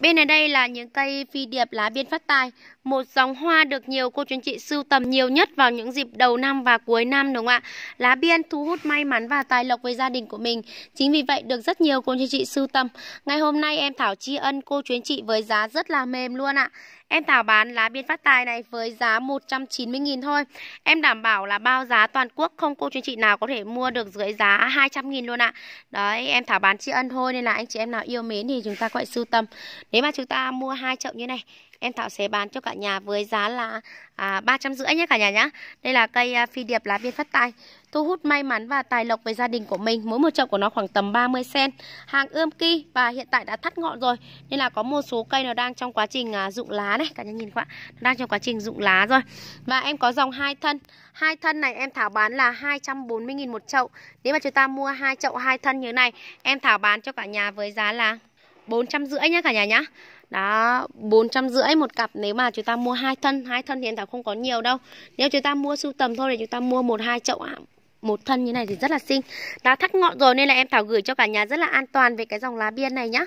Bên này đây là những cây phi điệp lá biên phát tài, một dòng hoa được nhiều cô chú anh chị sưu tầm nhiều nhất vào những dịp đầu năm và cuối năm đúng không ạ? Lá biên thu hút may mắn và tài lộc với gia đình của mình. Chính vì vậy được rất nhiều cô chú anh chị sưu tầm. Ngày hôm nay em Thảo tri ân cô chú anh chị với giá rất là mềm luôn ạ. Em thảo bán lá biên phát tài này với giá 190.000 thôi. Em đảm bảo là bao giá toàn quốc không cô chú chị nào có thể mua được dưới giá 200.000 luôn ạ. Đấy, em thảo bán tri ân thôi nên là anh chị em nào yêu mến thì chúng ta có thể sưu tầm. Nếu mà chúng ta mua hai chậu như này Em Thảo sẽ bán cho cả nhà với giá là à, ba trăm rưỡi nhé cả nhà nhá. Đây là cây à, phi điệp lá viên phát tài, thu hút may mắn và tài lộc với gia đình của mình. Mỗi một chậu của nó khoảng tầm 30 cm. Hàng ươm ki và hiện tại đã thắt ngọn rồi nên là có một số cây nó đang trong quá trình à, rụng lá này, cả nhà nhìn các bạn, đang trong quá trình rụng lá rồi. Và em có dòng hai thân. Hai thân này em Thảo bán là 240 000 một chậu. Nếu mà chúng ta mua hai chậu hai thân như này, em Thảo bán cho cả nhà với giá là bốn trăm rưỡi nhá cả nhà nhá đó bốn trăm rưỡi một cặp nếu mà chúng ta mua hai thân hai thân hiện tại không có nhiều đâu nếu chúng ta mua sưu tầm thôi thì chúng ta mua một hai chậu ạ một thân như này thì rất là xinh đã thắt ngọn rồi nên là em thảo gửi cho cả nhà rất là an toàn về cái dòng lá biên này nhá